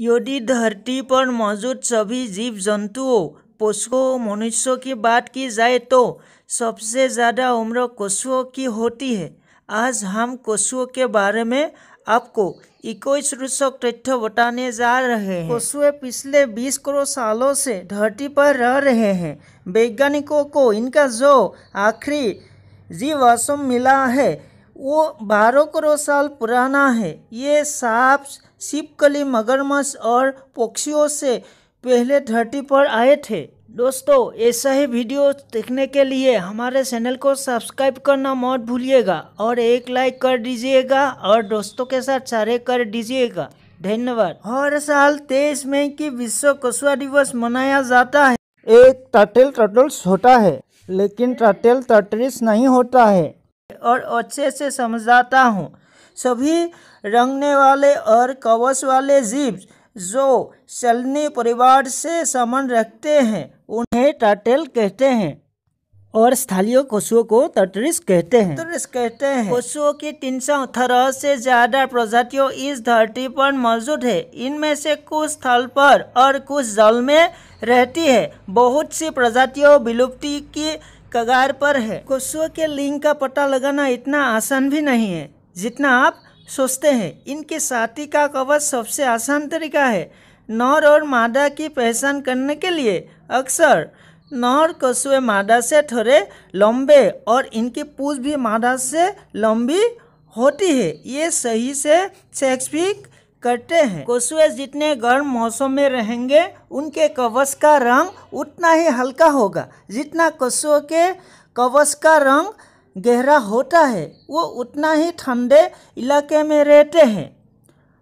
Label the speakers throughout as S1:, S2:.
S1: यदि धरती पर मौजूद सभी जीव जंतुओं पशुओं मनुष्यों की बात की जाए तो सबसे ज़्यादा उम्र कछुओं की होती है आज हम कछुओं के बारे में आपको इक्कीस रूसक तथ्य बताने जा रहे हैं कछुए पिछले 20 करोड़ सालों से धरती पर रह रहे हैं वैज्ञानिकों को इनका जो आखिरी जीव मिला है वो बारह करोड़ साल पुराना है ये सांप शिपकली मगरमच्छ और पक्षियों से पहले धरती पर आए थे दोस्तों ऐसा ही वीडियो देखने के लिए हमारे चैनल को सब्सक्राइब करना मत भूलिएगा और एक लाइक कर दीजिएगा और दोस्तों के साथ शेयर कर दीजिएगा धन्यवाद हर साल तेईस मई की विश्व कछुआ दिवस मनाया जाता है एक टटल टटल्स होता है लेकिन टटल टटरिस नहीं होता है और अच्छे से समझाता हूँ सभी रंगने वाले और कवच वाले जीव जो सलनी परिवार से समन रखते हैं उन्हें टर्टल कहते हैं और स्थानीय कोशुओं को तटरिस कहते हैं तटरिस कहते हैं कोशुओं की तीन सौ अठारह से ज्यादा प्रजातियों इस धरती पर मौजूद है इनमें से कुछ स्थल पर और कुछ जल में रहती है बहुत सी प्रजातियों विलुप्ति की कगार पर है कोसुओं के लिंग का पता लगाना इतना आसान भी नहीं है जितना आप सोचते हैं इनके साथी का कवच सबसे आसान तरीका है नर और मादा की पहचान करने के लिए अक्सर नर कसुए मादा से थोड़े लंबे और इनकी पूछ भी मादा से लंबी होती है ये सही से सेक्स करते हैं कोसुए जितने गर्म मौसम में रहेंगे उनके कवच का रंग उतना ही हल्का होगा जितना कोसुओं के कवच का रंग गहरा होता है वो उतना ही ठंडे इलाके में रहते हैं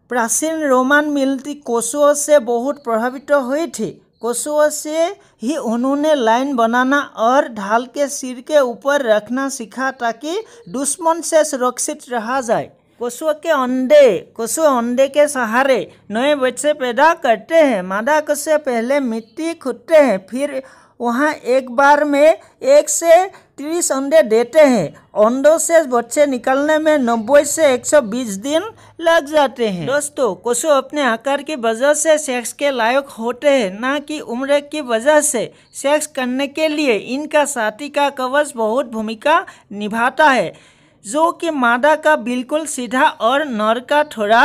S1: प्राचीन रोमान मिलती कोसुओं से बहुत प्रभावित हुई थी कोसुओं से ही उन्होंने लाइन बनाना और ढाल के सिर के ऊपर रखना सीखा ताकि दुश्मन से सुरक्षित रहा जाए कछुआ के अंडे कछुआ अंडे के सहारे नए बच्चे पैदा करते हैं मादा कछुआ पहले मिट्टी खुदते हैं फिर वहाँ एक बार में एक से तीस अंडे देते हैं अंडों से बच्चे निकलने में नब्बे से एक सौ बीस दिन लग जाते हैं दोस्तों कोसो अपने आकार की वजह से सेक्स के लायक होते हैं ना कि उम्र की वजह से सेक्स करने के लिए इनका साथी का कवच बहुत भूमिका निभाता है जो कि मादा का बिल्कुल सीधा और नर का थोड़ा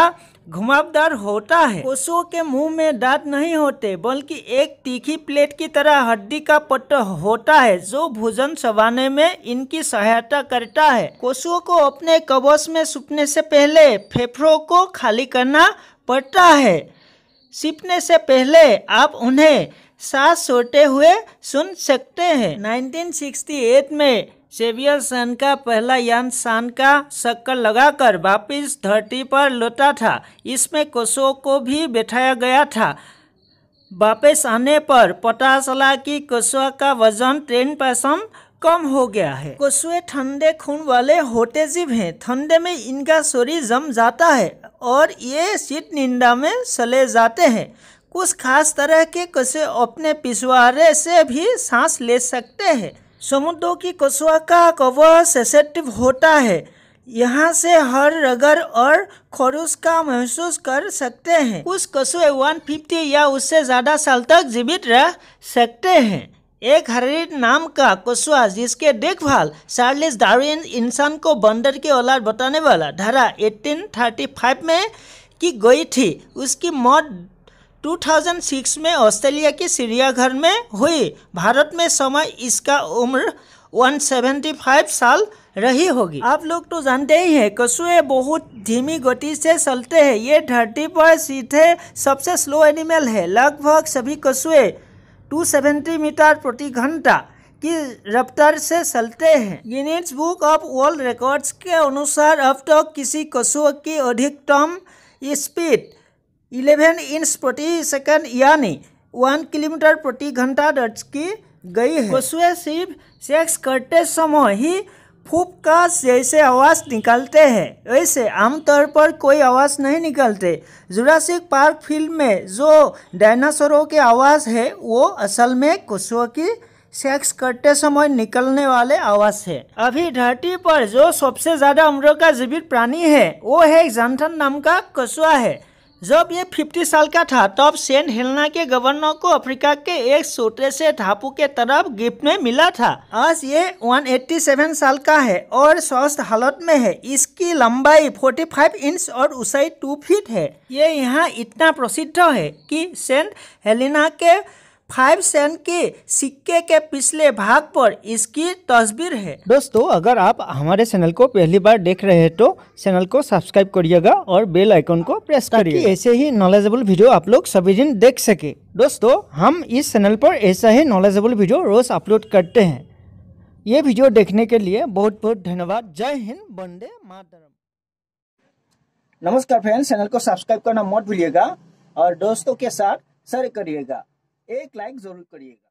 S1: घुमावदार होता है पशुओं के मुंह में दांत नहीं होते बल्कि एक तीखी प्लेट की तरह हड्डी का पट्ट होता है जो भोजन चबाने में इनकी सहायता करता है पशुओं को अपने कबस में सुपने से पहले फेफड़ों को खाली करना पड़ता है सीपने से पहले आप उन्हें सास सोते हुए सुन सकते हैं 1968 में सेवियर सन का पहला यान सान का शक्कर लगाकर वापस धरती पर लौटा था इसमें कोसो को भी बैठाया गया था वापस आने पर पता चला कि कोसुआ का वजन टेन पैसम कम हो गया है कोसुए ठंडे खून वाले होते जीव हैं ठंडे में इनका शरीर जम जाता है और ये शीत निंदा में चले जाते हैं कुछ खास तरह के कछुए अपने पिछवाड़े से भी सांस ले सकते हैं समुद्रों की कछुआ का कवर सेसेटिव होता है यहाँ से हर रगर और खरूस का महसूस कर सकते हैं कुछ कछुए 150 या उससे ज़्यादा साल तक जीवित रह सकते हैं एक हरित नाम का कछुआ जिसके देखभाल चार्लिस डार्विन इंसान को बंदर के औलाद बताने वाला धारा 1835 में की गई थी उसकी मौत 2006 में ऑस्ट्रेलिया के चिड़ियाघर में हुई भारत में समय इसका उम्र 175 साल रही होगी आप लोग तो जानते ही हैं कछुए बहुत धीमी गति से चलते हैं ये धरती पर सीधे सबसे स्लो एनिमल है लगभग सभी कछुए 270 मीटर प्रति घंटा की रफ्तार से चलते हैं Guinness book of world records के अनुसार अब तक तो किसी कछुए की अधिकतम स्पीड इलेवन इंच प्रति सेकंड यानी वन किलोमीटर प्रति घंटा दर्ज की गई है कछुए सिर्फ सेक्स करते समय ही फूप का जैसे आवाज़ निकालते हैं वैसे आमतौर पर कोई आवाज़ नहीं निकालते जुरासिक पार्क फिल्म में जो डायनासोरों की आवाज़ है वो असल में कछुओं की सेक्स करते समय निकलने वाले आवाज़ है अभी धरती पर जो सबसे ज़्यादा उम्र का जीवित प्राणी है वो है जानथन नाम का कछुआ है जब ये 50 साल का था तब सेंट हेलना के गवर्नर को अफ्रीका के एक छोटे से ढापू के तरफ गिफ्ट में मिला था आज ये 187 साल का है और स्वस्थ हालत में है इसकी लंबाई 45 इंच और ऊंचाई 2 फीट है ये यहाँ इतना प्रसिद्ध है कि सेंट हेलिना के फाइव सेंट के सिक्के के पिछले भाग पर इसकी तस्वीर है दोस्तों अगर आप हमारे चैनल को पहली बार देख रहे हैं तो चैनल को सब्सक्राइब करिएगा और बेल आइकन को प्रेस करिए ऐसे ही नॉलेजेबल वीडियो आप लोग सभी दिन देख सके दोस्तों हम इस चैनल पर ऐसा ही नॉलेजेबल वीडियो रोज अपलोड करते हैं ये वीडियो देखने के लिए बहुत बहुत धन्यवाद जय हिंद बंदे मातरम नमस्कार फ्रेंड्स चैनल को सब्सक्राइब करना मत भूलिएगा और दोस्तों के साथ शेयर करिएगा एक लाइक जरूर करिएगा